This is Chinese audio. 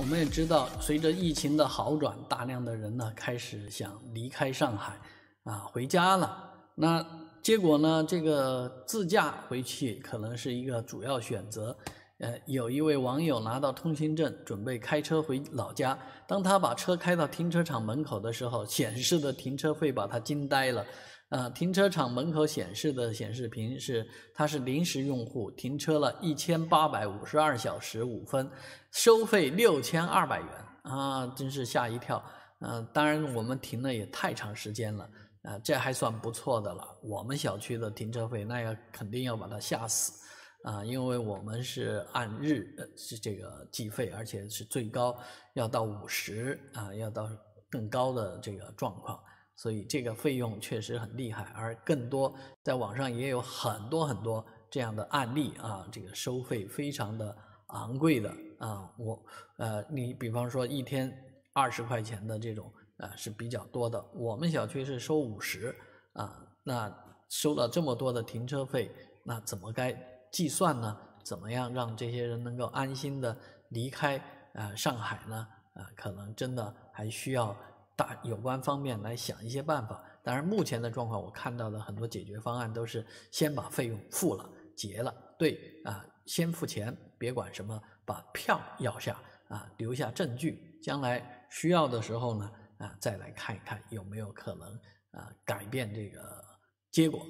我们也知道，随着疫情的好转，大量的人呢开始想离开上海，啊，回家了。那结果呢？这个自驾回去可能是一个主要选择。呃，有一位网友拿到通行证，准备开车回老家。当他把车开到停车场门口的时候，显示的停车费把他惊呆了。呃，停车场门口显示的显示屏是，他是临时用户，停车了一千八百五十二小时五分，收费六千二百元。啊，真是吓一跳。呃，当然我们停了也太长时间了。啊，这还算不错的了。我们小区的停车费那要肯定要把他吓死。啊，因为我们是按日是这个计费，而且是最高要到五十啊，要到更高的这个状况，所以这个费用确实很厉害。而更多在网上也有很多很多这样的案例啊，这个收费非常的昂贵的啊，我呃，你比方说一天二十块钱的这种啊，是比较多的。我们小区是收五十啊，那收了这么多的停车费，那怎么该？计算呢？怎么样让这些人能够安心的离开？呃，上海呢？啊，可能真的还需要大有关方面来想一些办法。当然，目前的状况，我看到的很多解决方案都是先把费用付了，结了。对，啊，先付钱，别管什么，把票要下，啊，留下证据，将来需要的时候呢，啊，再来看一看有没有可能啊改变这个结果。